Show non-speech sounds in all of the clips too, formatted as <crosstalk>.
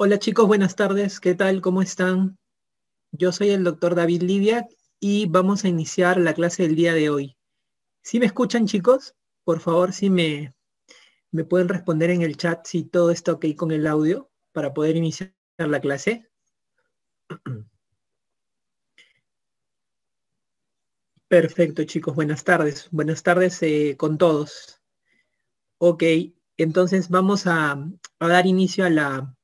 Hola chicos, buenas tardes. ¿Qué tal? ¿Cómo están? Yo soy el doctor David Livia y vamos a iniciar la clase del día de hoy. Si me escuchan chicos, por favor si me, me pueden responder en el chat si todo está ok con el audio para poder iniciar la clase. <clears throat> Perfecto chicos, buenas tardes. Buenas tardes eh, con todos. Ok, entonces vamos a dar inicio a la,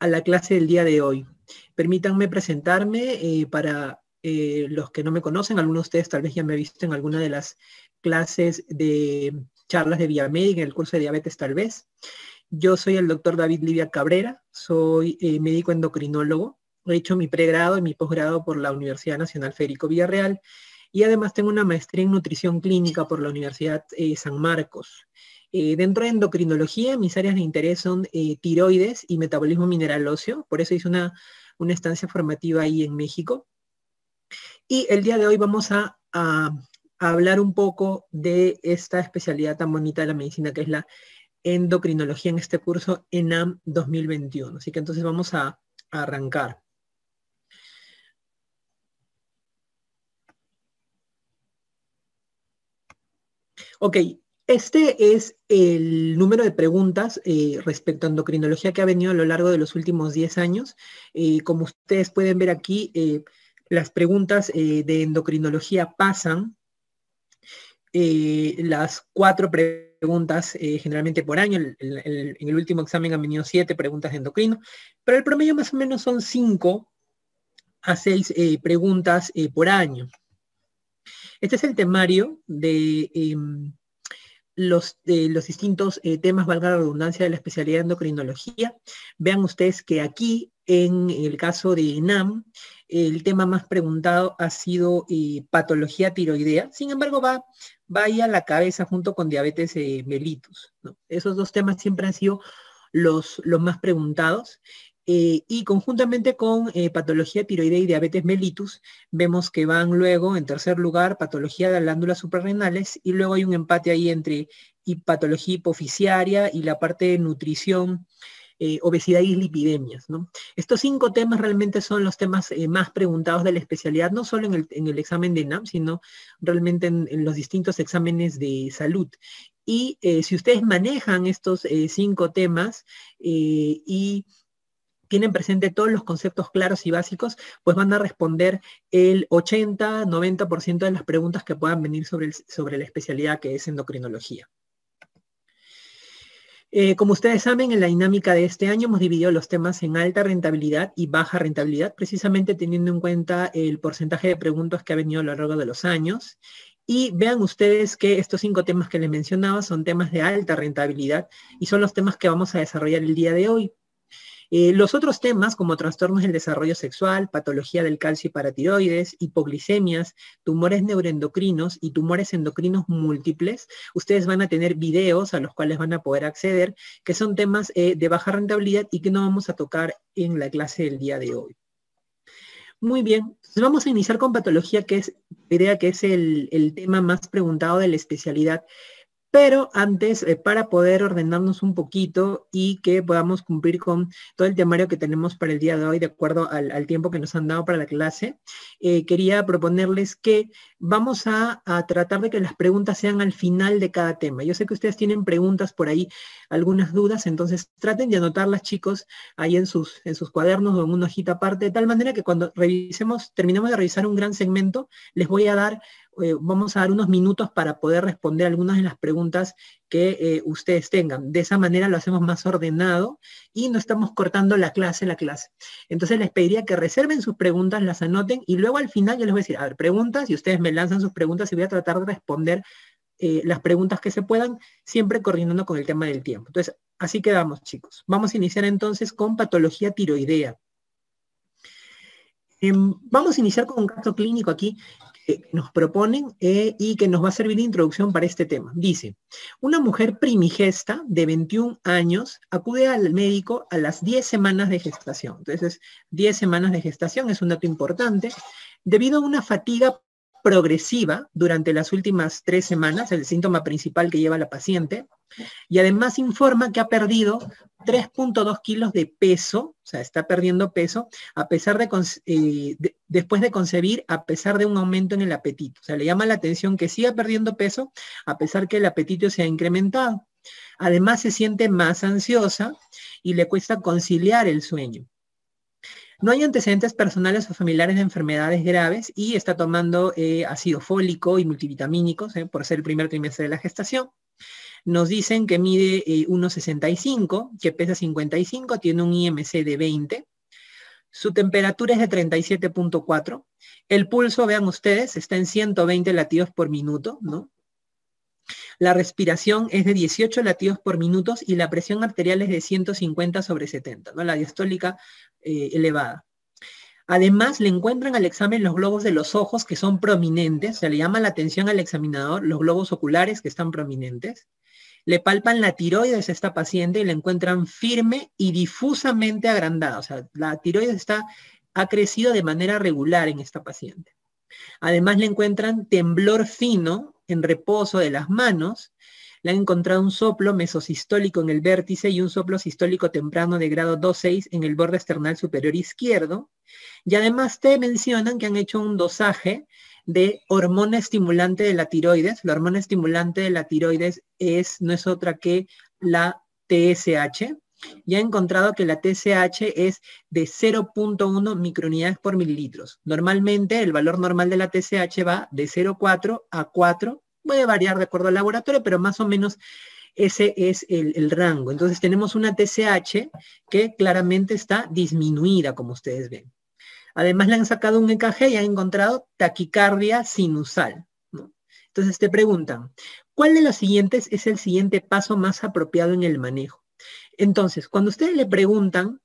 a la clase del día de hoy. Permítanme presentarme eh, para eh, los que no me conocen, algunos de ustedes tal vez ya me han visto en alguna de las clases de charlas de vía médica, en el curso de diabetes tal vez. Yo soy el doctor David Livia Cabrera, soy eh, médico endocrinólogo, he hecho mi pregrado y mi posgrado por la Universidad Nacional Federico Villarreal y además tengo una maestría en nutrición clínica por la Universidad eh, San Marcos. Eh, dentro de endocrinología, mis áreas de interés son eh, tiroides y metabolismo mineral óseo, por eso hice una, estancia formativa ahí en México. Y el día de hoy vamos a, hablar un poco de esta especialidad tan bonita de la medicina que es la endocrinología en este curso ENAM 2021. Así que entonces vamos a arrancar. Ok, este es el número de preguntas eh, respecto a endocrinología que ha venido a lo largo de los últimos 10 años. Eh, como ustedes pueden ver aquí, eh, las preguntas de endocrinología pasan las cuatro preguntas generalmente por año. En el, último examen han venido siete preguntas de endocrino, pero el promedio más o menos son cinco a seis preguntas por año. Este es el temario de em, los, distintos eh, temas, valga la redundancia, de la especialidad de endocrinología. Vean ustedes que aquí, en el caso de ENAM, el tema más preguntado ha sido eh, patología tiroidea. Sin embargo, va, ahí a la cabeza junto con diabetes eh, mellitus. Esos dos temas siempre han sido los, más preguntados. Eh, y conjuntamente con eh, patología tiroidea y diabetes mellitus, vemos que van luego, en tercer lugar, patología de glándulas suprarrenales, y luego hay un empate ahí entre patología hipoficiaria y la parte de nutrición, eh, obesidad y lipidemias. Estos cinco temas realmente son los temas más preguntados de la especialidad, no solo en el, examen de NAM, sino realmente en los distintos exámenes de salud. Y si ustedes manejan estos cinco temas y tienen presente todos los conceptos claros y básicos, pues van a responder el 80, 90% de las preguntas que puedan venir sobre, sobre la especialidad que es endocrinología. Eh, como ustedes saben, en la dinámica de este año hemos dividido los temas en alta rentabilidad y baja rentabilidad, precisamente teniendo en cuenta el porcentaje de preguntas que ha venido a lo largo de los años. Y vean ustedes que estos cinco temas que les mencionaba son temas de alta rentabilidad y son los temas que vamos a desarrollar el día de hoy. Eh, los otros temas como trastornos del desarrollo sexual, patología del calcio y paratiroides, hipoglicemias, tumores neuroendocrinos y tumores endocrinos múltiples, ustedes van a tener videos a los cuales van a poder acceder, que son temas eh, de baja rentabilidad y que no vamos a tocar en la clase del día de hoy. Muy bien, vamos a iniciar con patología, que es, idea que es el tema más preguntado de la especialidad. Pero antes, eh, para poder ordenarnos un poquito y que podamos cumplir con todo el temario que tenemos para el día de hoy, de acuerdo al, tiempo que nos han dado para la clase, eh, quería proponerles que vamos a, tratar de que las preguntas sean al final de cada tema. Yo sé que ustedes tienen preguntas por ahí, algunas dudas, entonces traten de anotarlas, chicos, ahí en sus, en sus cuadernos o en una hojita aparte, de tal manera que cuando revisemos, terminemos de revisar un gran segmento, les voy a dar eh, vamos a dar unos minutos para poder responder algunas de las preguntas que eh, ustedes tengan. De esa manera lo hacemos más ordenado y no estamos cortando la clase, la clase. Entonces les pediría que reserven sus preguntas, las anoten y luego al final yo les voy a decir, a ver, preguntas y ustedes me lanzan sus preguntas y voy a tratar de responder eh, las preguntas que se puedan, siempre coordinando con el tema del tiempo. Entonces, así quedamos, chicos. Vamos a iniciar entonces con patología tiroidea. Em, vamos a iniciar con un caso clínico aquí nos proponen eh, y que nos va a servir de introducción para este tema. Dice, una mujer primigesta de 21 años acude al médico a las 10 semanas de gestación. Entonces, 10 semanas de gestación es un dato importante, debido a una fatiga progresiva durante las últimas tres semanas, el síntoma principal que lleva la paciente, y además informa que ha perdido 3.2 kilos de peso, o sea, está perdiendo peso a pesar eh, de, después de concebir, a pesar de un aumento en el apetito. O sea, le llama la atención que siga perdiendo peso a pesar que el apetito se ha incrementado. Además, se siente más ansiosa y le cuesta conciliar el sueño. No hay antecedentes personales o familiares de enfermedades graves y está tomando eh, ácido fólico y multivitamínicos eh, por ser el primer trimestre de la gestación. Nos dicen que mide 1,65, eh, que pesa 55, tiene un IMC de 20. Su temperatura es de 37.4. El pulso, vean ustedes, está en 120 latidos por minuto, ¿no? La respiración es de 18 latidos por minuto y la presión arterial es de 150 sobre 70, ¿no? la diastólica eh, elevada. Además, le encuentran al examen los globos de los ojos que son prominentes, se le llama la atención al examinador, los globos oculares que están prominentes. Le palpan la tiroides a esta paciente y la encuentran firme y difusamente agrandada, o sea, la tiroides está, ha crecido de manera regular en esta paciente. Además, le encuentran temblor fino en reposo de las manos, le han encontrado un soplo mesosistólico en el vértice y un soplo sistólico temprano de grado 2.6 en el borde external superior izquierdo. Y además te mencionan que han hecho un dosaje de hormona estimulante de la tiroides. La hormona estimulante de la tiroides es, no es otra que la TSH, y ha encontrado que la TCH es de 0.1 microunidades por mililitros. Normalmente el valor normal de la TCH va de 0.4 a 4, puede variar de acuerdo al laboratorio, pero más o menos ese es el, rango. Entonces tenemos una TCH que claramente está disminuida, como ustedes ven. Además le han sacado un encaje y han encontrado taquicardia sinusal. Entonces te preguntan, ¿cuál de los siguientes es el siguiente paso más apropiado en el manejo? Entonces, cuando ustedes le preguntan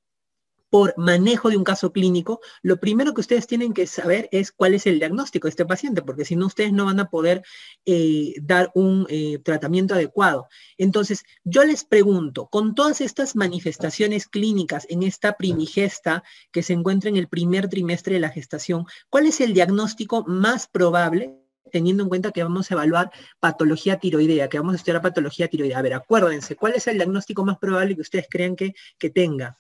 por manejo de un caso clínico, lo primero que ustedes tienen que saber es cuál es el diagnóstico de este paciente, porque si no, ustedes no van a poder eh, dar un eh, tratamiento adecuado. Entonces, yo les pregunto, con todas estas manifestaciones clínicas en esta primigesta que se encuentra en el primer trimestre de la gestación, ¿cuál es el diagnóstico más probable teniendo en cuenta que vamos a evaluar patología tiroidea, que vamos a estudiar patología tiroidea. A ver, acuérdense, ¿cuál es el diagnóstico más probable que ustedes crean que, tenga?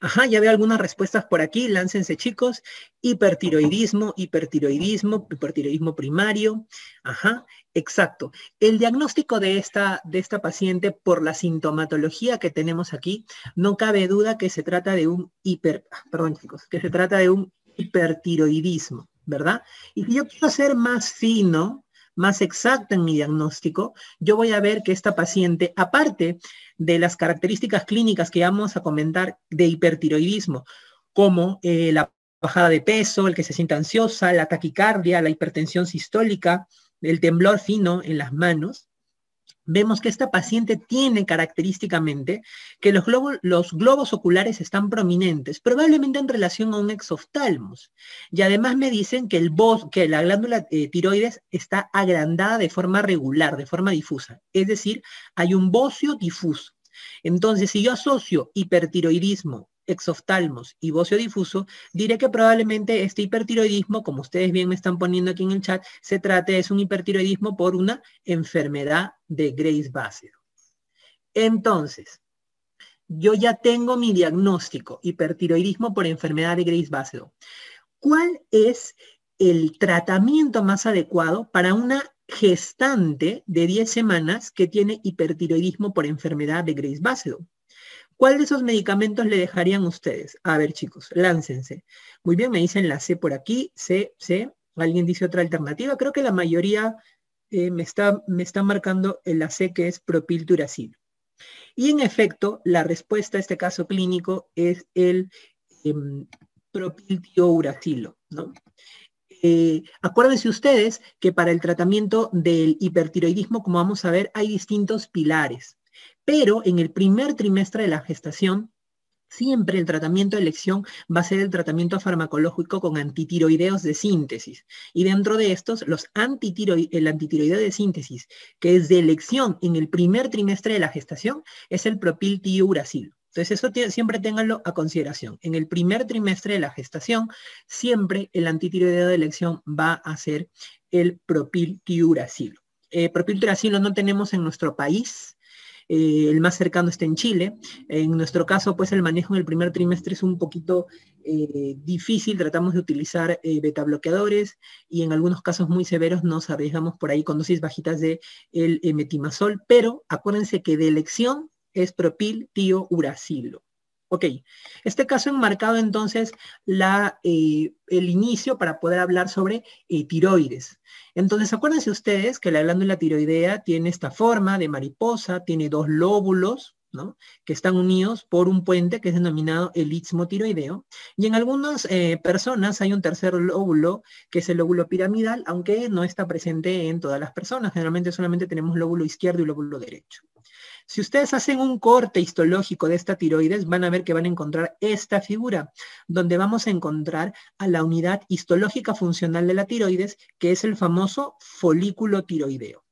Ajá, ya veo algunas respuestas por aquí, láncense chicos. Hipertiroidismo, hipertiroidismo, hipertiroidismo primario. Ajá, exacto. El diagnóstico de esta, de esta paciente por la sintomatología que tenemos aquí, no cabe duda que se trata de un hiper, ah, perdón chicos, que se trata de un hipertiroidismo. ¿verdad? Y si yo quiero ser más fino, más exacto en mi diagnóstico, yo voy a ver que esta paciente, aparte de las características clínicas que vamos a comentar de hipertiroidismo, como eh, la bajada de peso, el que se sienta ansiosa, la taquicardia, la hipertensión sistólica, el temblor fino en las manos, vemos que esta paciente tiene característicamente que los, los globos oculares están prominentes, probablemente en relación a un exoftalmos. Y además me dicen que, el que la glándula eh, tiroides está agrandada de forma regular, de forma difusa. Es decir, hay un bocio difuso. Entonces, si yo asocio hipertiroidismo exoftalmos y bocio difuso, diré que probablemente este hipertiroidismo, como ustedes bien me están poniendo aquí en el chat, se trate, es un hipertiroidismo por una enfermedad de Grace Básico. Entonces, yo ya tengo mi diagnóstico, hipertiroidismo por enfermedad de Grace Básico. ¿Cuál es el tratamiento más adecuado para una gestante de 10 semanas que tiene hipertiroidismo por enfermedad de Grace Básico? ¿Cuál de esos medicamentos le dejarían ustedes? A ver, chicos, láncense. Muy bien, me dicen la C por aquí, C, C. Alguien dice otra alternativa. Creo que la mayoría eh, me, está, me está marcando la C que es propilturacil. Y en efecto, la respuesta a este caso clínico es el em, eh, acuérdense ustedes que para el tratamiento del hipertiroidismo, como vamos a ver, hay distintos pilares pero en el primer trimestre de la gestación Siempre el tratamiento de elección va a ser el tratamiento farmacológico con antitiroideos de síntesis. Y dentro de estos, los el antitiroideo de síntesis, que es de elección en el primer trimestre de la gestación, es el propil Entonces, eso siempre ténganlo a consideración. En el primer trimestre de la gestación, siempre el antitiroideo de elección va a ser el propil tiuracil. Eh, propil no tenemos en nuestro país, eh, el más cercano está en Chile. En nuestro caso, pues el manejo en el primer trimestre es un poquito eh, difícil, tratamos de utilizar eh, beta bloqueadores y en algunos casos muy severos nos arriesgamos por ahí con dosis bajitas de el metimazol, pero acuérdense que de elección es propil uracilo Ok, este caso enmarcado entonces eh, el inicio para poder hablar sobre eh, tiroides. Entonces, acuérdense ustedes que la glándula tiroidea tiene esta forma de mariposa, tiene dos lóbulos, ¿no? que están unidos por un puente que es denominado el istmo tiroideo. Y en algunas eh, personas hay un tercer lóbulo, que es el lóbulo piramidal, aunque no está presente en todas las personas. Generalmente solamente tenemos lóbulo izquierdo y lóbulo derecho. Si ustedes hacen un corte histológico de esta tiroides, van a ver que van a encontrar esta figura, donde vamos a encontrar a la unidad histológica funcional de la tiroides, que es el famoso folículo tiroideo.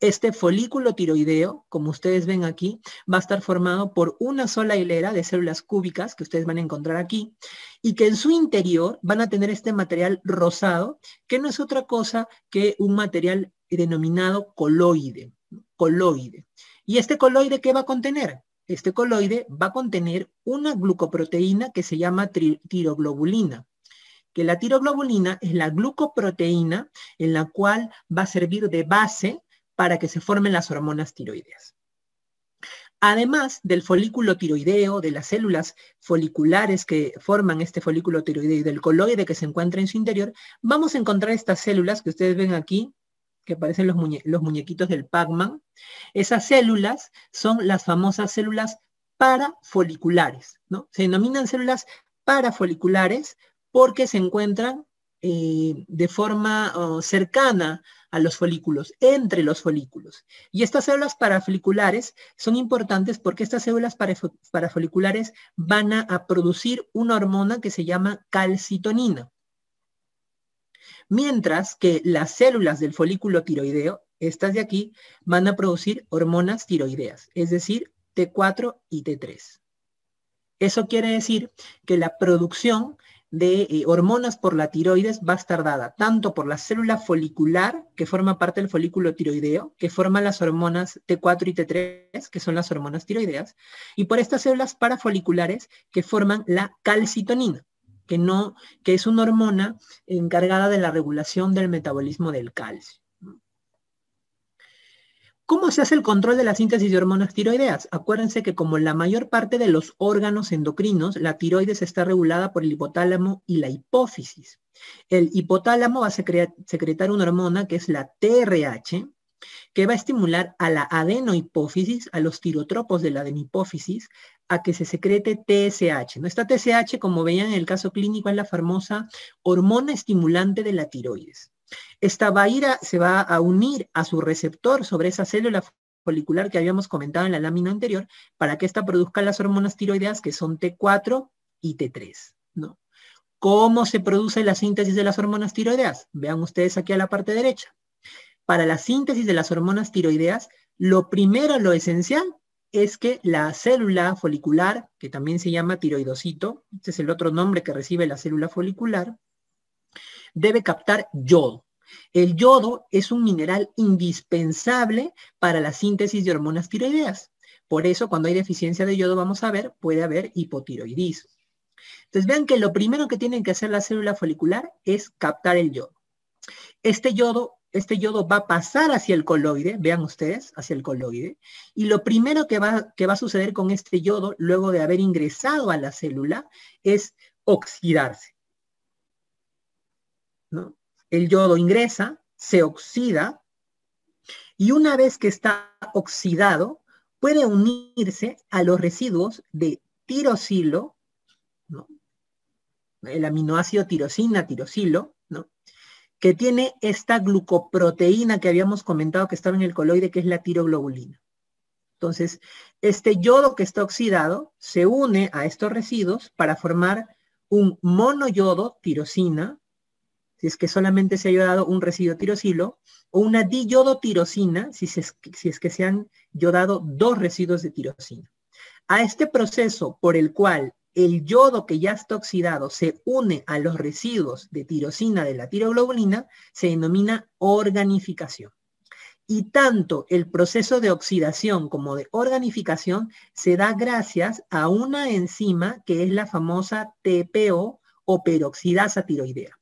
Este folículo tiroideo, como ustedes ven aquí, va a estar formado por una sola hilera de células cúbicas que ustedes van a encontrar aquí y que en su interior van a tener este material rosado, que no es otra cosa que un material denominado coloide coloide. ¿Y este coloide qué va a contener? Este coloide va a contener una glucoproteína que se llama tiroglobulina que la tiroglobulina es la glucoproteína en la cual va a servir de base para que se formen las hormonas tiroideas. Además del folículo tiroideo, de las células foliculares que forman este folículo tiroideo y del coloide que se encuentra en su interior, vamos a encontrar estas células que ustedes ven aquí, que parecen los, muñequitos del Pac-Man, esas células son las famosas células parafoliculares, ¿no? Se denominan células parafoliculares porque se encuentran eh, de forma cercana a los folículos, entre los folículos. Y estas células parafoliculares son importantes porque estas células para parafoliculares van a producir una hormona que se llama calcitonina mientras que las células del folículo tiroideo, estas de aquí, van a producir hormonas tiroideas, es decir, T4 y T3. Eso quiere decir que la producción de eh, hormonas por la tiroides va a estar dada tanto por la célula folicular, que forma parte del folículo tiroideo, que forma las hormonas T4 y T3, que son las hormonas tiroideas, y por estas células parafoliculares que forman la calcitonina que, no, que es una hormona encargada de la regulación del metabolismo del calcio. ¿Cómo se hace el control de la síntesis de hormonas tiroideas? Acuérdense que como la mayor parte de los órganos endocrinos, la tiroides está regulada por el hipotálamo y la hipófisis. El hipotálamo va a secretar una hormona que es la TRH, que va a estimular a la adenohipófisis, a los tirotropos de la adenohipófisis, a que se secrete TSH. Esta TSH, como veían en el caso clínico, es la famosa hormona estimulante de la tiroides. Esta va a ir se va a unir a su receptor sobre esa célula folicular que habíamos comentado en la lámina anterior para que esta produzca las hormonas tiroideas que son T4 y T3. ¿no? ¿Cómo se produce la síntesis de las hormonas tiroideas? Vean ustedes aquí a la parte derecha para la síntesis de las hormonas tiroideas, lo primero, lo esencial, es que la célula folicular, que también se llama tiroidocito, este es el otro nombre que recibe la célula folicular, debe captar yodo. El yodo es un mineral indispensable para la síntesis de hormonas tiroideas. Por eso, cuando hay deficiencia de yodo, vamos a ver, puede haber hipotiroidismo. Entonces, vean que lo primero que tienen que hacer la célula folicular es captar el yodo. Este yodo este yodo va a pasar hacia el coloide, vean ustedes, hacia el coloide, y lo primero que va, a suceder con este yodo, luego de haber ingresado a la célula, es oxidarse. El yodo ingresa, se oxida, y una vez que está oxidado, puede unirse a los residuos de tirosilo, el aminoácido tirosina, tirosilo, que tiene esta glucoproteína que habíamos comentado que estaba en el coloide, que es la tiroglobulina. Entonces, este yodo que está oxidado se une a estos residuos para formar un monoyodo tirosina, si es que solamente se ha yodado un residuo tirosilo, o una diyodotirosina, si, si es que se han yodado dos residuos de tirosina. A este proceso por el cual el yodo que ya está oxidado se une a los residuos de tirosina de la tiroglobulina, se denomina organificación. Y tanto el proceso de oxidación como de organificación se da gracias a una enzima que es la famosa TPO o peroxidasa tiroidea.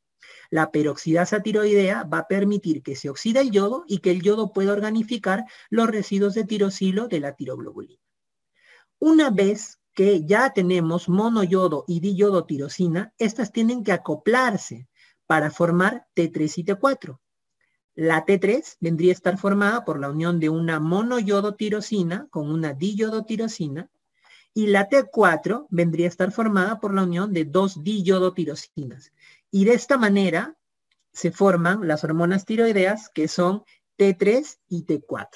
La peroxidasa tiroidea va a permitir que se oxida el yodo y que el yodo pueda organificar los residuos de tirosilo de la tiroglobulina. Una vez que ya tenemos monoyodo y diyodo estas tienen que acoplarse para formar T3 y T4. La T3 vendría a estar formada por la unión de una monoyodotirosina con una diyodotirosina y la T4 vendría a estar formada por la unión de dos diyodotirosinas. Y de esta manera se forman las hormonas tiroideas que son T3 y T4.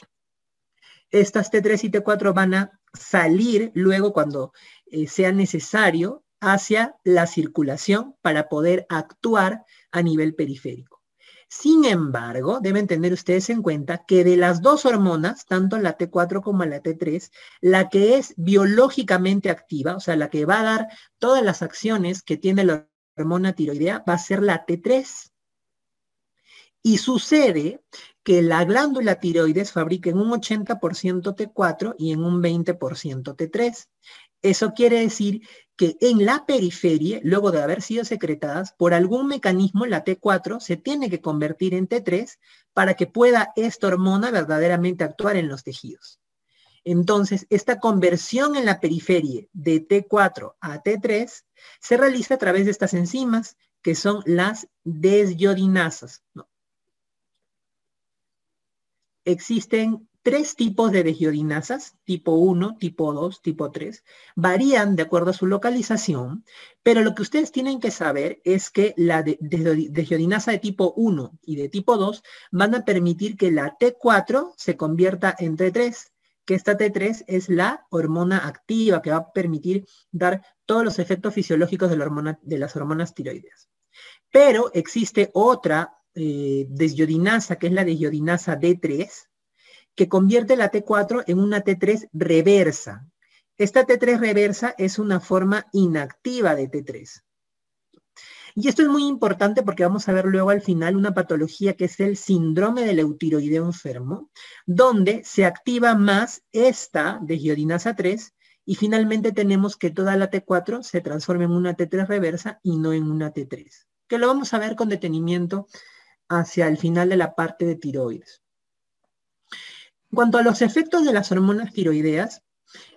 Estas T3 y T4 van a salir luego cuando eh, sea necesario hacia la circulación para poder actuar a nivel periférico. Sin embargo, deben tener ustedes en cuenta que de las dos hormonas, tanto la T4 como la T3, la que es biológicamente activa, o sea, la que va a dar todas las acciones que tiene la hormona tiroidea, va a ser la T3. Y sucede que la glándula tiroides fabrique en un 80% T4 y en un 20% T3. Eso quiere decir que en la periferia, luego de haber sido secretadas, por algún mecanismo la T4 se tiene que convertir en T3 para que pueda esta hormona verdaderamente actuar en los tejidos. Entonces, esta conversión en la periferia de T4 a T3 se realiza a través de estas enzimas que son las desyodinasas existen tres tipos de degiodinasas tipo 1, tipo 2, tipo 3. Varían de acuerdo a su localización, pero lo que ustedes tienen que saber es que la de, de, tipo 1 y de tipo 2 van a permitir que la T4 se convierta en T3, que esta T3 es la hormona activa que va a permitir dar todos los efectos fisiológicos de, la de las hormonas tiroides. Pero existe otra eh, que es la desyodinasa D3, que convierte la T4 en una T3 reversa. Esta T3 reversa es una forma inactiva de T3. Y esto es muy importante porque vamos a ver luego al final una patología que es el síndrome del eutiroideo enfermo, donde se activa más esta desyodinasa 3 y finalmente tenemos que toda la T4 se transforma en una T3 reversa y no en una T3, que lo vamos a ver con detenimiento hacia el final de la parte de tiroides. En cuanto a los efectos de las hormonas tiroideas,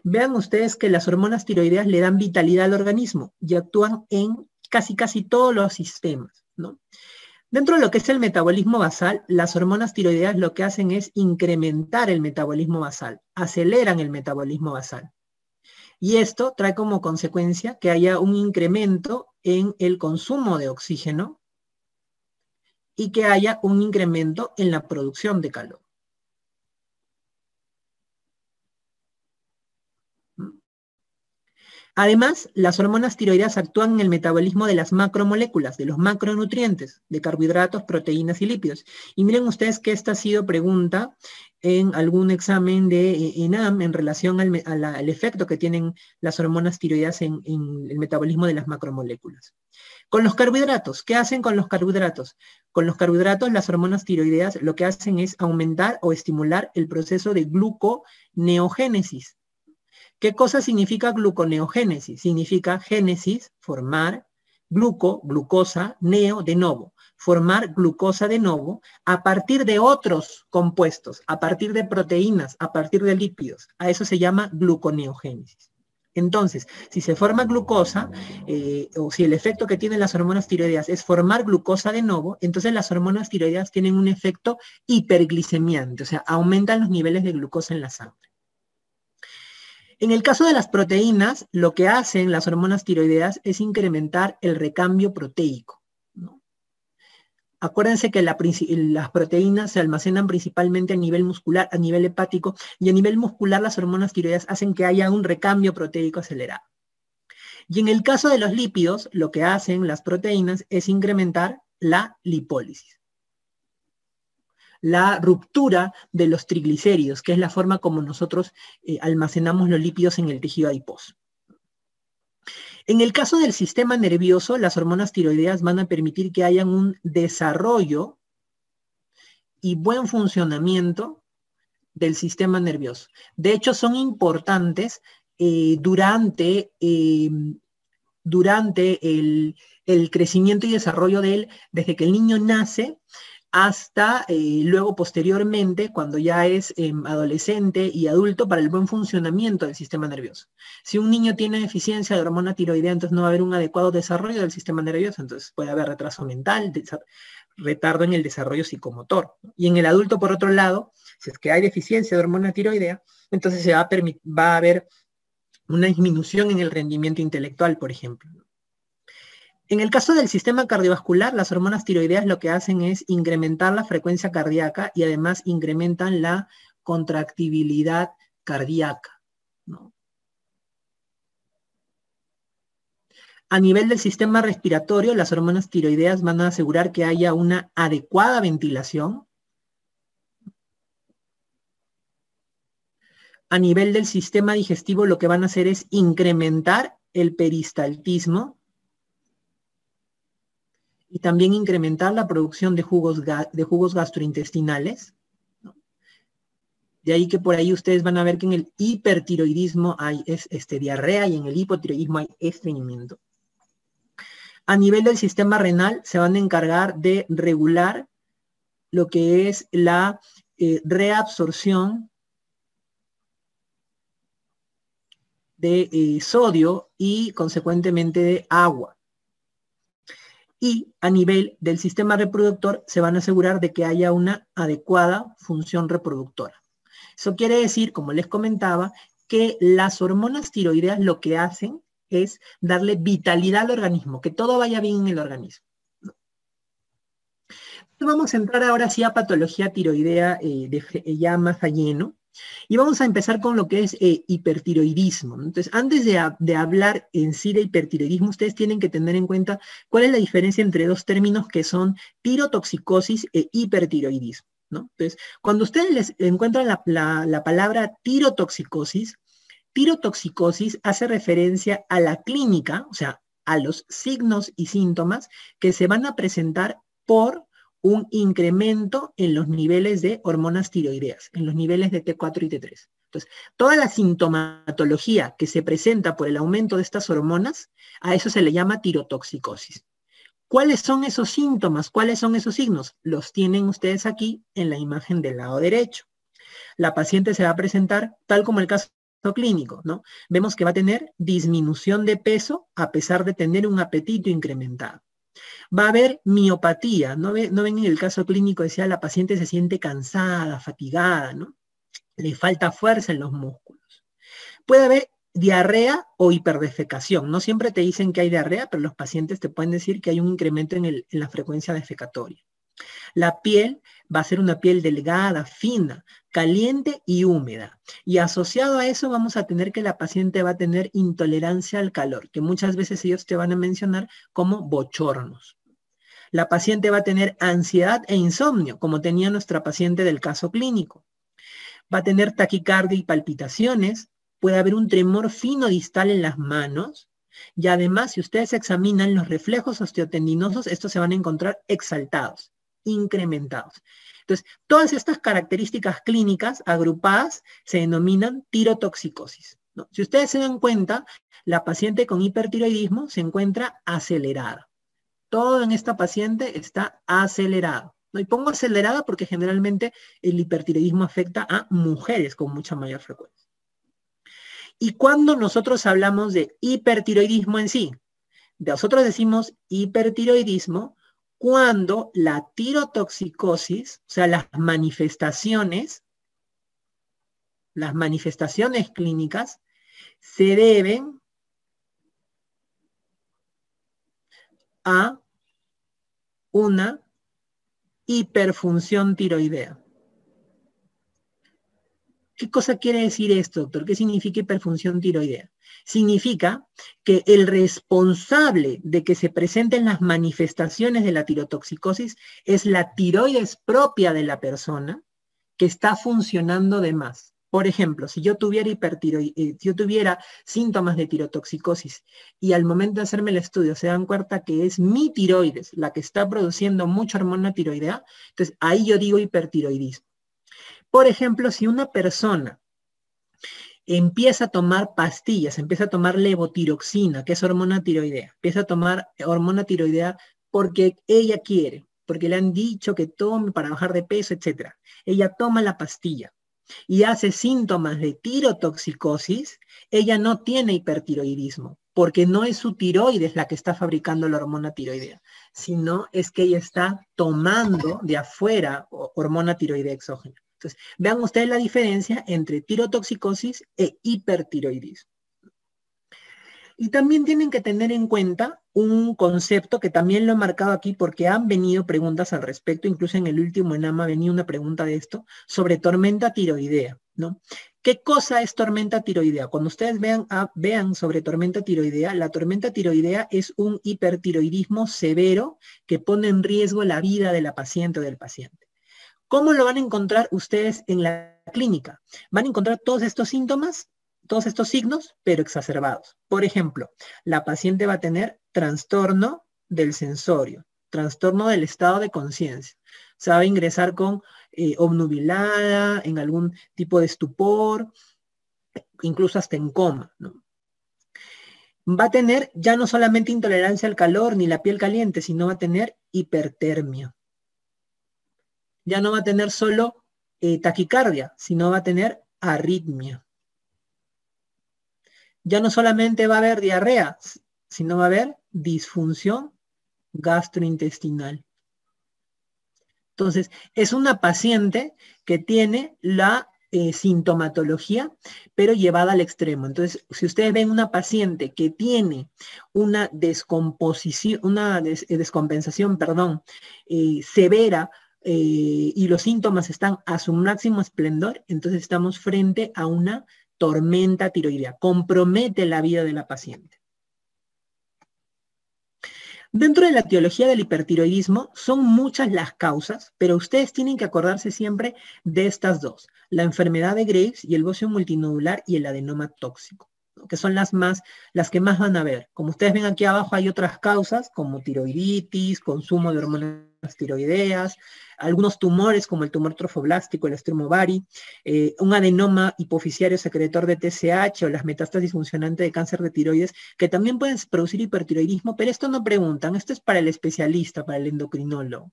vean ustedes que las hormonas tiroideas le dan vitalidad al organismo y actúan en casi casi todos los sistemas, Dentro de lo que es el metabolismo basal, las hormonas tiroideas lo que hacen es incrementar el metabolismo basal, aceleran el metabolismo basal. Y esto trae como consecuencia que haya un incremento en el consumo de oxígeno y que haya un incremento en la producción de calor. Además, las hormonas tiroideas actúan en el metabolismo de las macromoléculas, de los macronutrientes, de carbohidratos, proteínas y lípidos. Y miren ustedes que esta ha sido pregunta en algún examen de eh, ENAM en relación al, efecto que tienen las hormonas tiroideas en, en el metabolismo de las macromoléculas. Con los carbohidratos, ¿qué hacen con los carbohidratos? Con los carbohidratos, las hormonas tiroideas lo que hacen es aumentar o estimular el proceso de gluconeogénesis. ¿Qué cosa significa gluconeogénesis? Significa génesis, formar, gluco, glucosa, neo, de nuevo, formar glucosa de nuevo a partir de otros compuestos, a partir de proteínas, a partir de lípidos. A eso se llama gluconeogénesis. Entonces, si se forma glucosa, eh, o si el efecto que tienen las hormonas tiroideas es formar glucosa de nuevo, entonces las hormonas tiroideas tienen un efecto hiperglicemiante, o sea, aumentan los niveles de glucosa en la sangre. En el caso de las proteínas, lo que hacen las hormonas tiroideas es incrementar el recambio proteico. Acuérdense que las proteínas se almacenan principalmente a nivel muscular, a nivel hepático, y a nivel muscular las hormonas tiroides hacen que haya un recambio proteico acelerado. Y en el caso de los lípidos, lo que hacen las proteínas es incrementar la lipólisis. La ruptura de los triglicéridos, que es la forma como nosotros eh, almacenamos los lípidos en el tejido adiposo. En el caso del sistema nervioso, las hormonas tiroideas van a permitir que haya un desarrollo y buen funcionamiento del sistema nervioso. De hecho, son importantes eh, durante, eh, durante el, crecimiento y desarrollo de él, desde que el niño nace hasta eh, luego posteriormente, cuando ya es em, adolescente y adulto, para el buen funcionamiento del sistema nervioso. Si un niño tiene deficiencia de hormona tiroidea, entonces no va a haber un adecuado desarrollo del sistema nervioso, entonces puede haber retraso mental, retardo en el desarrollo psicomotor. Y en el adulto, por otro lado, si es que hay deficiencia de hormona tiroidea, entonces se va va a haber una disminución en el rendimiento intelectual, por ejemplo. En el caso del sistema cardiovascular, las hormonas tiroideas lo que hacen es incrementar la frecuencia cardíaca y además incrementan la contractibilidad cardíaca. A nivel del sistema respiratorio, las hormonas tiroideas van a asegurar que haya una adecuada ventilación. A nivel del sistema digestivo, lo que van a hacer es incrementar el peristaltismo y también incrementar la producción de jugos, de jugos gastrointestinales. De ahí que por ahí ustedes van a ver que en el hipertiroidismo hay este, diarrea y en el hipotiroidismo hay estreñimiento. A nivel del sistema renal se van a encargar de regular lo que es la eh, reabsorción de eh, sodio y consecuentemente de agua y a nivel del sistema reproductor se van a asegurar de que haya una adecuada función reproductora. Eso quiere decir, como les comentaba, que las hormonas tiroideas lo que hacen es darle vitalidad al organismo, que todo vaya bien en el organismo. Vamos a entrar ahora sí a patología tiroidea eh, de, ya más a y vamos a empezar con lo que es eh, hipertiroidismo. Entonces, antes de, hablar en sí de hipertiroidismo, ustedes tienen que tener en cuenta cuál es la diferencia entre dos términos que son tirotoxicosis e hipertiroidismo. Entonces, cuando ustedes encuentran la, la palabra tirotoxicosis, tirotoxicosis hace referencia a la clínica, o sea, a los signos y síntomas que se van a presentar por un incremento en los niveles de hormonas tiroideas, en los niveles de T4 y T3. Entonces, toda la sintomatología que se presenta por el aumento de estas hormonas, a eso se le llama tirotoxicosis. ¿Cuáles son esos síntomas? ¿Cuáles son esos signos? Los tienen ustedes aquí en la imagen del lado derecho. La paciente se va a presentar tal como el caso clínico, ¿no? Vemos que va a tener disminución de peso a pesar de tener un apetito incrementado. Va a haber miopatía, ¿no, ven en el caso clínico, decía, la paciente se siente cansada, fatigada, ¿no? Le falta fuerza en los músculos. Puede haber diarrea o hiperdefecación. No siempre te dicen que hay diarrea, pero los pacientes te pueden decir que hay un incremento en, en la frecuencia defecatoria. La piel va a ser una piel delgada, fina, caliente y húmeda. Y asociado a eso vamos a tener que la paciente va a tener intolerancia al calor, que muchas veces ellos te van a mencionar como bochornos. La paciente va a tener ansiedad e insomnio, como tenía nuestra paciente del caso clínico. Va a tener taquicardia y palpitaciones, puede haber un tremor fino distal en las manos, y además, si ustedes examinan los reflejos osteotendinosos, estos se van a encontrar exaltados incrementados. Entonces, todas estas características clínicas agrupadas se denominan tirotoxicosis. Si ustedes se dan cuenta, la paciente con hipertiroidismo se encuentra acelerada. Todo en esta paciente está acelerado. ¿no? Y pongo acelerada porque generalmente el hipertiroidismo afecta a mujeres con mucha mayor frecuencia. Y cuando nosotros hablamos de hipertiroidismo en sí, nosotros decimos hipertiroidismo cuando la tirotoxicosis, o sea, las manifestaciones, las manifestaciones clínicas, se deben a una hiperfunción tiroidea. ¿Qué cosa quiere decir esto, doctor? ¿Qué significa hiperfunción tiroidea? Significa que el responsable de que se presenten las manifestaciones de la tirotoxicosis es la tiroides propia de la persona que está funcionando de más. Por ejemplo, si yo tuviera eh, yo tuviera síntomas de tirotoxicosis y al momento de hacerme el estudio se dan cuenta que es mi tiroides la que está produciendo mucha hormona tiroidea, entonces ahí yo digo hipertiroidismo. Por ejemplo, si una persona empieza a tomar pastillas, empieza a tomar levotiroxina, que es hormona tiroidea, empieza a tomar hormona tiroidea porque ella quiere, porque le han dicho que tome para bajar de peso, etc. Ella toma la pastilla y hace síntomas de tirotoxicosis, ella no tiene hipertiroidismo, porque no es su tiroides la que está fabricando la hormona tiroidea, sino es que ella está tomando de afuera hormona tiroidea exógena vean ustedes la diferencia entre tirotoxicosis e hipertiroidismo. Y también tienen que tener en cuenta un concepto que también lo he marcado aquí porque han venido preguntas al respecto, incluso en el último ENAMA venía una pregunta de esto, sobre tormenta tiroidea, ¿no? ¿Qué cosa es tormenta tiroidea? Cuando ustedes vean, ah, vean sobre tormenta tiroidea, la tormenta tiroidea es un hipertiroidismo severo que pone en riesgo la vida de la paciente o del paciente. ¿Cómo lo van a encontrar ustedes en la clínica? Van a encontrar todos estos síntomas, todos estos signos, pero exacerbados. Por ejemplo, la paciente va a tener trastorno del sensorio, trastorno del estado de conciencia. Se va a ingresar con eh, obnubilada, en algún tipo de estupor, incluso hasta en coma. Va a tener ya no solamente intolerancia al calor ni la piel caliente, sino va a tener hipertermia ya no va a tener solo eh, taquicardia, sino va a tener arritmia. Ya no solamente va a haber diarrea, sino va a haber disfunción gastrointestinal. Entonces, es una paciente que tiene la eh, sintomatología, pero llevada al extremo. Entonces, si ustedes ven una paciente que tiene una descomposición, una eh, descompensación, perdón, severa eh, y los síntomas están a su máximo esplendor, entonces estamos frente a una tormenta tiroidea. Compromete la vida de la paciente. Dentro de la teología del hipertiroidismo son muchas las causas, pero ustedes tienen que acordarse siempre de estas dos, la enfermedad de Graves y el bocio multinodular y el adenoma tóxico que son las más, las que más van a ver. Como ustedes ven aquí abajo hay otras causas como tiroiditis, consumo de hormonas tiroideas, algunos tumores como el tumor trofoblástico, el estromovari eh, un adenoma hipoficiario secretor de TSH o las metástasis funcionantes de cáncer de tiroides, que también pueden producir hipertiroidismo, pero esto no preguntan, esto es para el especialista, para el endocrinólogo.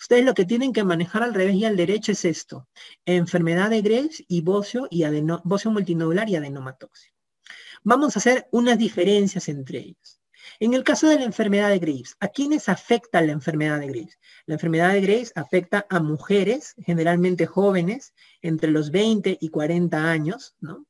Ustedes lo que tienen que manejar al revés y al derecho es esto, enfermedad de Graves y bocio, y bocio multinodular y adenomatoxia vamos a hacer unas diferencias entre ellos. En el caso de la enfermedad de Graves, ¿a quiénes afecta la enfermedad de Graves? La enfermedad de Graves afecta a mujeres, generalmente jóvenes, entre los 20 y 40 años, ¿no?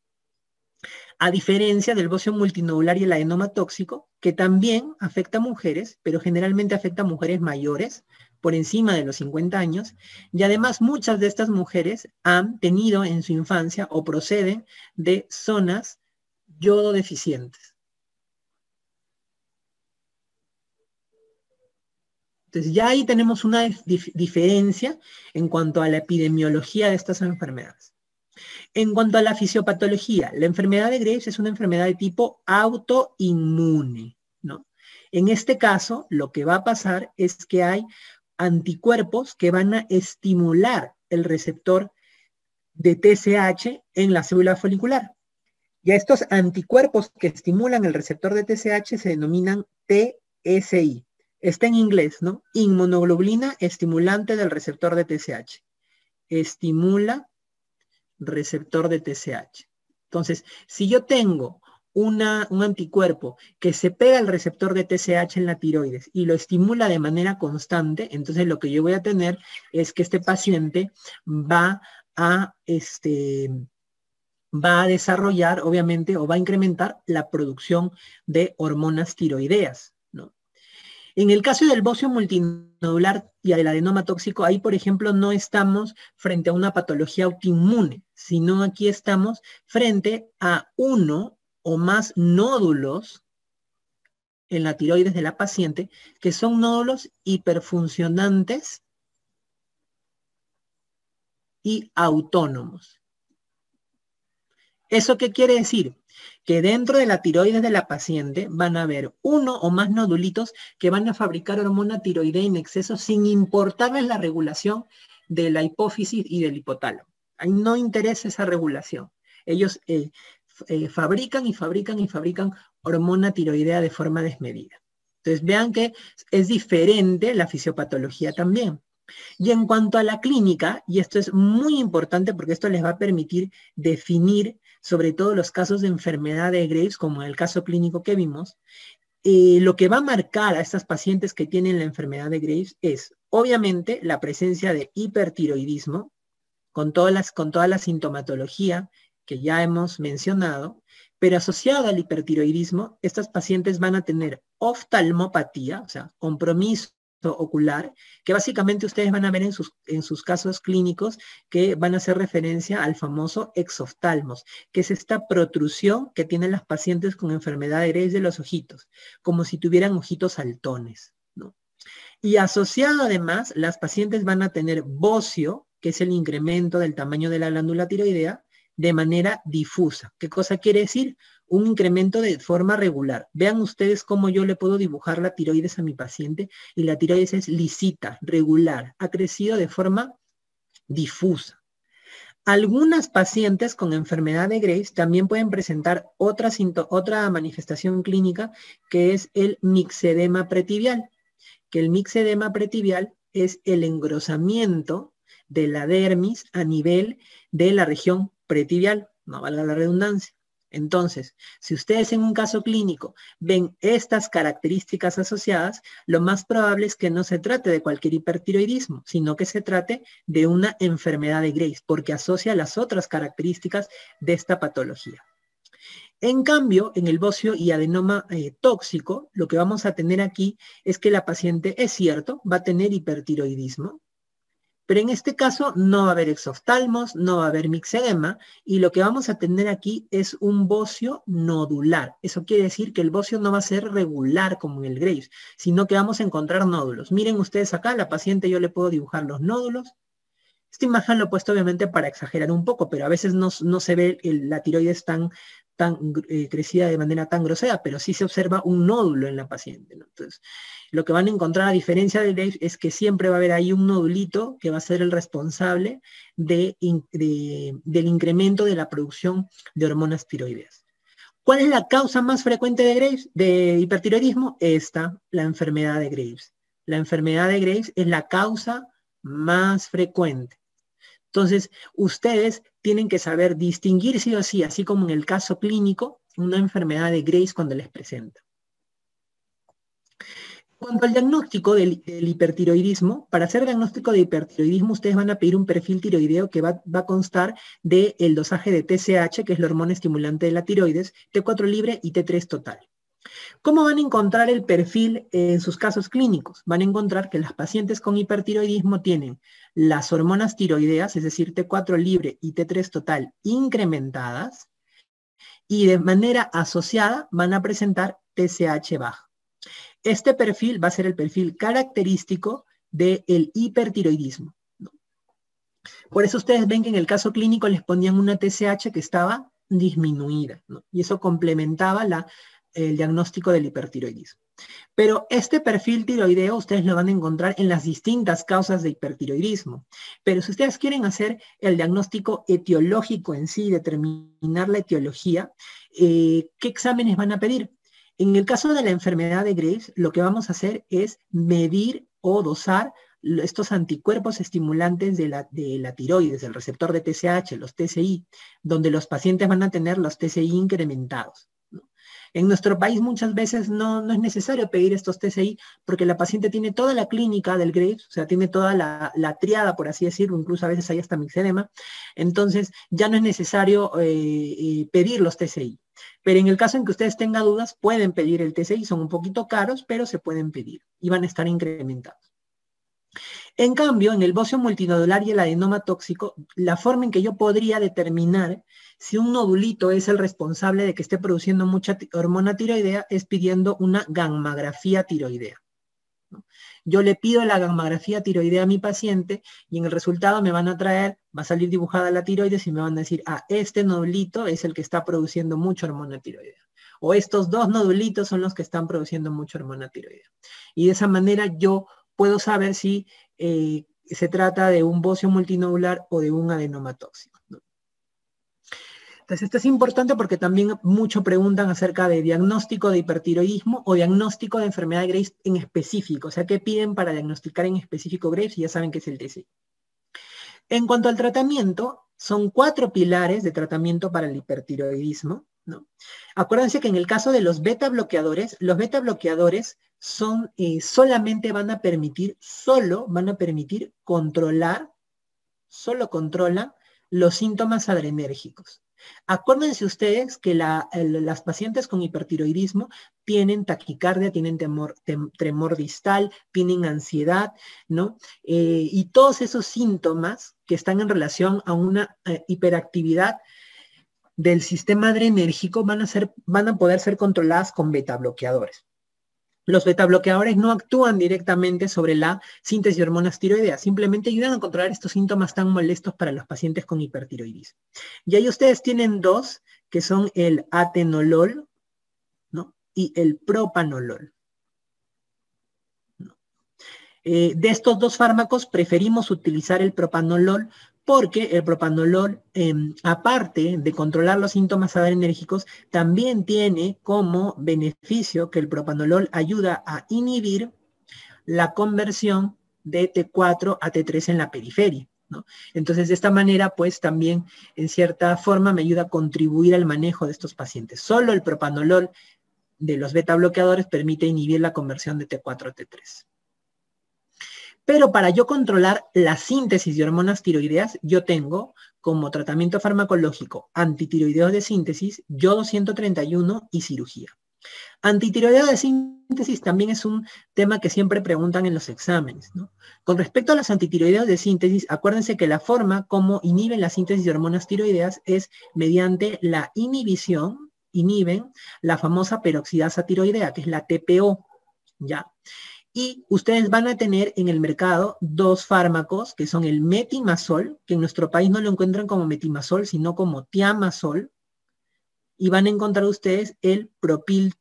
A diferencia del bocio multinodular y el adenoma tóxico, que también afecta a mujeres, pero generalmente afecta a mujeres mayores, por encima de los 50 años, y además muchas de estas mujeres han tenido en su infancia o proceden de zonas yodo deficientes. Entonces ya ahí tenemos una diferencia en cuanto a la epidemiología de estas enfermedades. En cuanto a la fisiopatología, la enfermedad de Graves es una enfermedad de tipo autoinmune, ¿no? En este caso, lo que va a pasar es que hay anticuerpos que van a estimular el receptor de TSH en la célula folicular. Y estos anticuerpos que estimulan el receptor de TSH se denominan TSI. Está en inglés, ¿no? Inmunoglobulina estimulante del receptor de TSH. Estimula receptor de TSH. Entonces, si yo tengo una, un anticuerpo que se pega al receptor de TSH en la tiroides y lo estimula de manera constante, entonces lo que yo voy a tener es que este paciente va a este, va a desarrollar, obviamente, o va a incrementar la producción de hormonas tiroideas. ¿no? En el caso del bocio multinodular y del adenoma tóxico, ahí, por ejemplo, no estamos frente a una patología autoinmune, sino aquí estamos frente a uno o más nódulos en la tiroides de la paciente, que son nódulos hiperfuncionantes y autónomos. ¿Eso qué quiere decir? Que dentro de la tiroides de la paciente van a haber uno o más nodulitos que van a fabricar hormona tiroidea en exceso sin importarles la regulación de la hipófisis y del hipotálamo. No interesa esa regulación. Ellos eh, eh, fabrican y fabrican y fabrican hormona tiroidea de forma desmedida. Entonces vean que es diferente la fisiopatología también. Y en cuanto a la clínica, y esto es muy importante porque esto les va a permitir definir sobre todo los casos de enfermedad de Graves, como el caso clínico que vimos, eh, lo que va a marcar a estas pacientes que tienen la enfermedad de Graves es, obviamente, la presencia de hipertiroidismo, con, todas las, con toda la sintomatología que ya hemos mencionado, pero asociada al hipertiroidismo, estas pacientes van a tener oftalmopatía, o sea, compromiso ocular, que básicamente ustedes van a ver en sus, en sus casos clínicos que van a hacer referencia al famoso exoftalmos, que es esta protrusión que tienen las pacientes con enfermedad de Grey's de los ojitos, como si tuvieran ojitos saltones. Y asociado además, las pacientes van a tener bocio, que es el incremento del tamaño de la glándula tiroidea, de manera difusa. ¿Qué cosa quiere decir? Un incremento de forma regular. Vean ustedes cómo yo le puedo dibujar la tiroides a mi paciente y la tiroides es lisita, regular, ha crecido de forma difusa. Algunas pacientes con enfermedad de Grace también pueden presentar otra, otra manifestación clínica que es el mixedema pretibial, que el mixedema pretibial es el engrosamiento de la dermis a nivel de la región pretibial, no valga la redundancia. Entonces, si ustedes en un caso clínico ven estas características asociadas, lo más probable es que no se trate de cualquier hipertiroidismo, sino que se trate de una enfermedad de Grace, porque asocia las otras características de esta patología. En cambio, en el bocio y adenoma eh, tóxico, lo que vamos a tener aquí es que la paciente, es cierto, va a tener hipertiroidismo, pero en este caso no va a haber exoftalmos, no va a haber mixedema y lo que vamos a tener aquí es un bocio nodular. Eso quiere decir que el bocio no va a ser regular como en el Graves, sino que vamos a encontrar nódulos. Miren ustedes acá, la paciente yo le puedo dibujar los nódulos. Esta imagen lo he puesto obviamente para exagerar un poco, pero a veces no, se ve la tiroides tan tan eh, crecida de manera tan grosera, pero sí se observa un nódulo en la paciente. Entonces, lo que van a encontrar a diferencia de Graves, es que siempre va a haber ahí un nódulito que va a ser el responsable de, del incremento de la producción de hormonas tiroideas. ¿Cuál es la causa más frecuente de Graves, de hipertiroidismo? Esta, la enfermedad de Graves. La enfermedad de Graves es la causa más frecuente. Entonces, ustedes tienen que saber distinguir sí o sí, así como en el caso clínico, una enfermedad de Grace cuando les presenta. Cuanto al diagnóstico del, hipertiroidismo, para hacer diagnóstico de hipertiroidismo, ustedes van a pedir un perfil tiroideo que va, a constar del dosaje de TSH, que es la hormona estimulante de la tiroides, T4 libre y T3 total. ¿Cómo van a encontrar el perfil en sus casos clínicos? Van a encontrar que las pacientes con hipertiroidismo tienen las hormonas tiroideas, es decir, T4 libre y T3 total incrementadas, y de manera asociada van a presentar TSH baja. Este perfil va a ser el perfil característico del hipertiroidismo. Por eso ustedes ven que en el caso clínico les ponían una TSH que estaba disminuida, y eso complementaba la el diagnóstico del hipertiroidismo. Pero este perfil tiroideo ustedes lo van a encontrar en las distintas causas de hipertiroidismo. Pero si ustedes quieren hacer el diagnóstico etiológico en sí, determinar la etiología, eh, ¿qué exámenes van a pedir? En el caso de la enfermedad de Graves, lo que vamos a hacer es medir o dosar estos anticuerpos estimulantes de la, de la tiroides, el receptor de TSH, los TCI, donde los pacientes van a tener los TCI incrementados. En nuestro país muchas veces no, no es necesario pedir estos TCI porque la paciente tiene toda la clínica del Graves, o sea, tiene toda la, triada, por así decirlo, incluso a veces hay hasta mixedema. Entonces, ya no es necesario eh, eh, pedir los TCI. Pero en el caso en que ustedes tengan dudas, pueden pedir el TCI, son un poquito caros, pero se pueden pedir y van a estar incrementados. En cambio, en el bocio multinodular y el adenoma tóxico, la forma en que yo podría determinar si un nodulito es el responsable de que esté produciendo mucha hormona tiroidea es pidiendo una gammagrafía tiroidea. Yo le pido la gammagrafía tiroidea a mi paciente y en el resultado me van a traer, va a salir dibujada la tiroides y me van a decir, ah, este nodulito es el que está produciendo mucha hormona tiroidea o estos dos nodulitos son los que están produciendo mucha hormona tiroidea. Y de esa manera yo puedo saber si eh, se trata de un bocio multinodular o de un adenoma Entonces, esto es importante porque también mucho preguntan acerca de diagnóstico de hipertiroidismo o diagnóstico de enfermedad de Graves en específico. O sea, ¿qué piden para diagnosticar en específico Graves? Y ya saben que es el TC. En cuanto al tratamiento, son cuatro pilares de tratamiento para el hipertiroidismo. Acuérdense que en el caso de los beta bloqueadores, los beta bloqueadores son, eh, solamente van a permitir, solo van a permitir controlar, solo controlan los síntomas adrenérgicos. Acuérdense ustedes que las pacientes con hipertiroidismo tienen taquicardia, tienen temor, tremor distal, tienen ansiedad, ¿no? Eh, y todos esos síntomas que están en relación a una eh, hiperactividad del sistema adrenérgico van a, ser, van a poder ser controladas con beta bloqueadores. Los beta bloqueadores no actúan directamente sobre la síntesis de hormonas tiroideas, simplemente ayudan a controlar estos síntomas tan molestos para los pacientes con hipertiroidismo. Y ahí ustedes tienen dos, que son el atenolol y el propanolol. Eh, de estos dos fármacos preferimos utilizar el propanolol porque el propanolol, em, aparte de controlar los síntomas adrenérgicos, también tiene como beneficio que el propanolol ayuda a inhibir la conversión de T4 a T3 en la periferia. Entonces, de esta manera, pues también, en cierta forma, me ayuda a contribuir al manejo de estos pacientes. Solo el propanolol de los beta bloqueadores permite inhibir la conversión de T4 a T3. Pero para yo controlar la síntesis de hormonas tiroideas, yo tengo como tratamiento farmacológico antitiroideos de síntesis, yo 231 y cirugía. Antitiroideo de síntesis también es un tema que siempre preguntan en los exámenes. ¿no? Con respecto a las antitiroideos de síntesis, acuérdense que la forma como inhiben la síntesis de hormonas tiroideas es mediante la inhibición, inhiben la famosa peroxidasa tiroidea, que es la TPO. ¿ya? Y ustedes van a tener en el mercado dos fármacos que son el metimazol, que en nuestro país no lo encuentran como metimazol, sino como tiamazol. Y van a encontrar ustedes el propil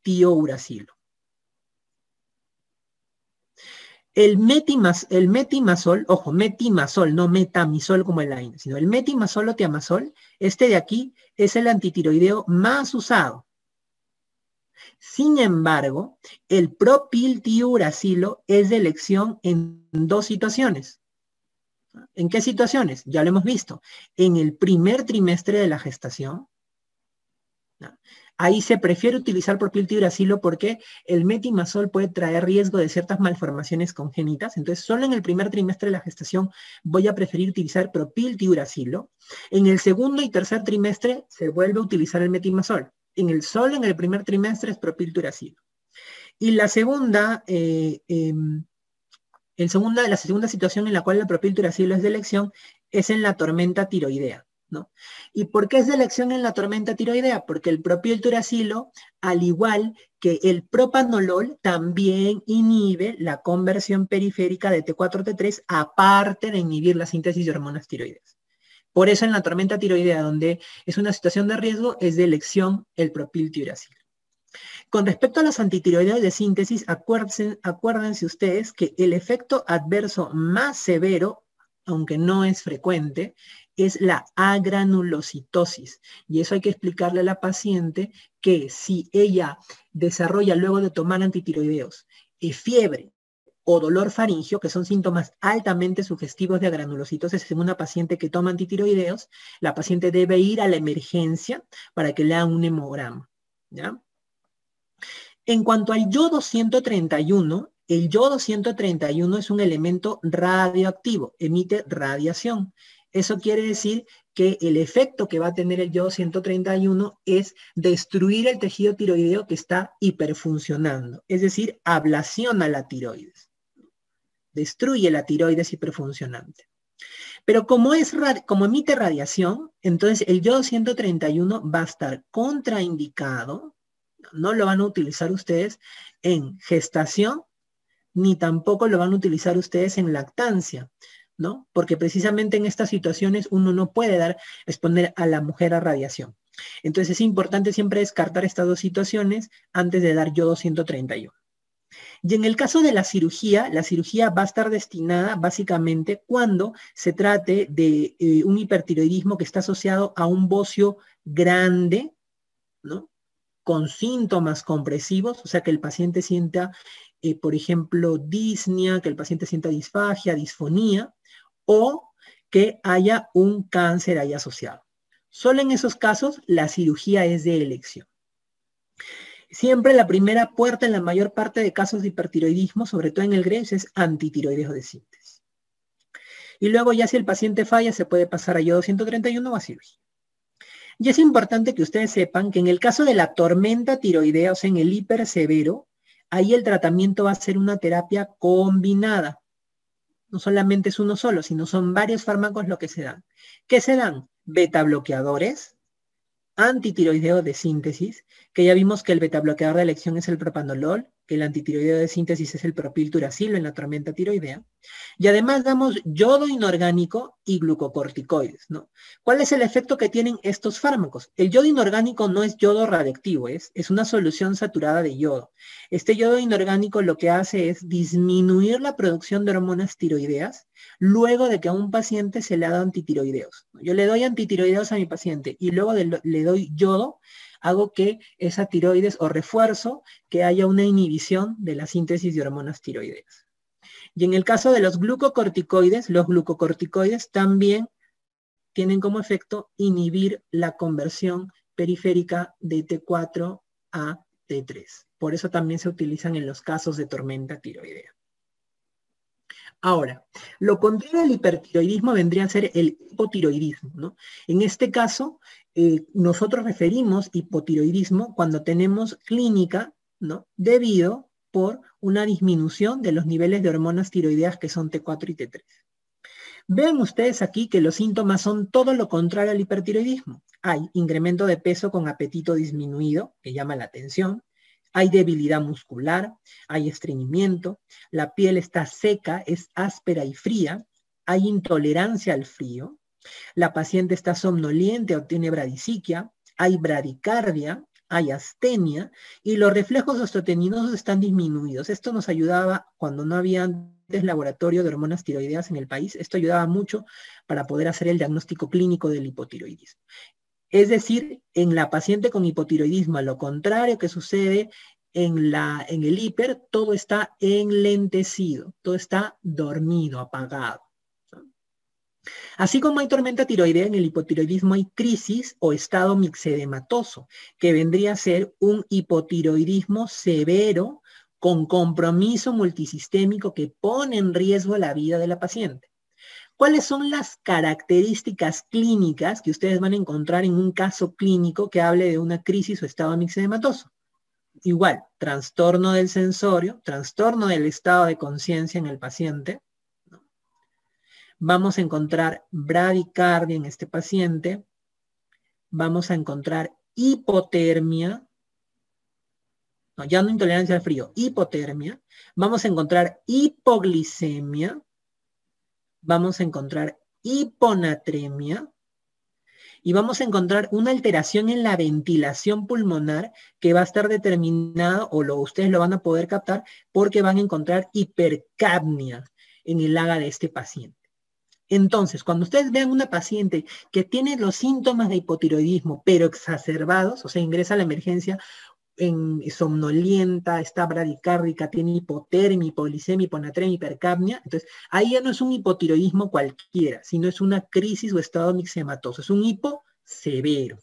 El, el metimazol, ojo, metimazol, no metamisol como el AIN, sino el metimazol o tiamazol, este de aquí es el antitiroideo más usado. Sin embargo, el propiltiuracilo es de elección en dos situaciones. ¿En qué situaciones? Ya lo hemos visto. En el primer trimestre de la gestación, ahí se prefiere utilizar propiltiuracilo porque el metimazol puede traer riesgo de ciertas malformaciones congénitas. Entonces, solo en el primer trimestre de la gestación voy a preferir utilizar propiltiuracilo. En el segundo y tercer trimestre se vuelve a utilizar el metimazol en el sol en el primer trimestre es propilturacilo. Y la eh, em, segunda, la segunda situación en la cual el propilturacilo es de elección es en la tormenta tiroidea. ¿no? ¿Y por qué es de elección en la tormenta tiroidea? Porque el propilturacilo, al igual que el propanolol, también inhibe la conversión periférica de T4-T3, aparte de inhibir la síntesis de hormonas tiroides. Por eso en la tormenta tiroidea, donde es una situación de riesgo, es de elección el propil propiltiuracil. Con respecto a los antitiroideos de síntesis, acuérdense, acuérdense ustedes que el efecto adverso más severo, aunque no es frecuente, es la agranulocitosis. Y eso hay que explicarle a la paciente que si ella desarrolla luego de tomar antitiroideos fiebre, o dolor faringio, que son síntomas altamente sugestivos de agranulocitosis. en una paciente que toma antitiroideos, la paciente debe ir a la emergencia para que le hagan un hemograma. En cuanto al yodo 131, el yodo 131 es un elemento radioactivo, emite radiación. Eso quiere decir que el efecto que va a tener el yodo 131 es destruir el tejido tiroideo que está hiperfuncionando, es decir, ablación a la tiroides destruye la tiroides hiperfuncionante. Pero como, es, como emite radiación, entonces el yodo 131 va a estar contraindicado, no lo van a utilizar ustedes en gestación, ni tampoco lo van a utilizar ustedes en lactancia, ¿no? Porque precisamente en estas situaciones uno no puede dar, exponer a la mujer a radiación. Entonces es importante siempre descartar estas dos situaciones antes de dar yodo 131. Y en el caso de la cirugía, la cirugía va a estar destinada básicamente cuando se trate de eh, un hipertiroidismo que está asociado a un bocio grande, Con síntomas compresivos, o sea que el paciente sienta, eh, por ejemplo, disnea, que el paciente sienta disfagia, disfonía, o que haya un cáncer ahí asociado. Solo en esos casos la cirugía es de elección. Siempre la primera puerta en la mayor parte de casos de hipertiroidismo, sobre todo en el Graves, es antitiroideo de síntesis. Y luego ya si el paciente falla, se puede pasar a yodo 131 o a Y es importante que ustedes sepan que en el caso de la tormenta tiroidea, o sea, en el hipersevero, ahí el tratamiento va a ser una terapia combinada. No solamente es uno solo, sino son varios fármacos lo que se dan. ¿Qué se dan? Beta bloqueadores, antitiroideo de síntesis que ya vimos que el beta bloqueador de elección es el propanolol, que el antitiroideo de síntesis es el propilturacilo en la tormenta tiroidea, y además damos yodo inorgánico y glucocorticoides, ¿no? ¿Cuál es el efecto que tienen estos fármacos? El yodo inorgánico no es yodo radiactivo, es, es una solución saturada de yodo. Este yodo inorgánico lo que hace es disminuir la producción de hormonas tiroideas luego de que a un paciente se le ha dado antitiroideos. Yo le doy antitiroideos a mi paciente y luego le doy yodo, hago que esa tiroides o refuerzo que haya una inhibición de la síntesis de hormonas tiroideas. Y en el caso de los glucocorticoides, los glucocorticoides también tienen como efecto inhibir la conversión periférica de T4 a T3. Por eso también se utilizan en los casos de tormenta tiroidea. Ahora, lo contrario al hipertiroidismo vendría a ser el hipotiroidismo, ¿no? En este caso, eh, nosotros referimos hipotiroidismo cuando tenemos clínica, Debido por una disminución de los niveles de hormonas tiroideas que son T4 y T3. Vean ustedes aquí que los síntomas son todo lo contrario al hipertiroidismo. Hay incremento de peso con apetito disminuido, que llama la atención, hay debilidad muscular, hay estreñimiento, la piel está seca, es áspera y fría, hay intolerancia al frío, la paciente está somnoliente obtiene tiene hay bradicardia, hay astenia y los reflejos osteotendinosos están disminuidos. Esto nos ayudaba cuando no había antes laboratorio de hormonas tiroideas en el país. Esto ayudaba mucho para poder hacer el diagnóstico clínico del hipotiroidismo. Es decir, en la paciente con hipotiroidismo, a lo contrario que sucede en, en el hiper, todo está enlentecido, todo está dormido, apagado. Así como hay tormenta tiroidea, en el hipotiroidismo hay crisis o estado mixedematoso, que vendría a ser un hipotiroidismo severo con compromiso multisistémico que pone en riesgo la vida de la paciente. ¿Cuáles son las características clínicas que ustedes van a encontrar en un caso clínico que hable de una crisis o estado mixedematoso? Igual, trastorno del sensorio, trastorno del estado de conciencia en el paciente, vamos a encontrar bradicardia en este paciente, vamos a encontrar hipotermia, no, ya no intolerancia al frío, hipotermia, vamos a encontrar hipoglicemia, vamos a encontrar hiponatremia y vamos a encontrar una alteración en la ventilación pulmonar que va a estar determinada o lo, ustedes lo van a poder captar porque van a encontrar hipercapnia en el laga de este paciente. Entonces, cuando ustedes vean una paciente que tiene los síntomas de hipotiroidismo, pero exacerbados, o sea, ingresa a la emergencia somnolienta, está bradicárdica, tiene hipotermia, polisemia, hiponatremia, hipercapnia, entonces ahí ya no es un hipotiroidismo cualquiera, sino es una crisis o estado mixematoso, es un hipo severo.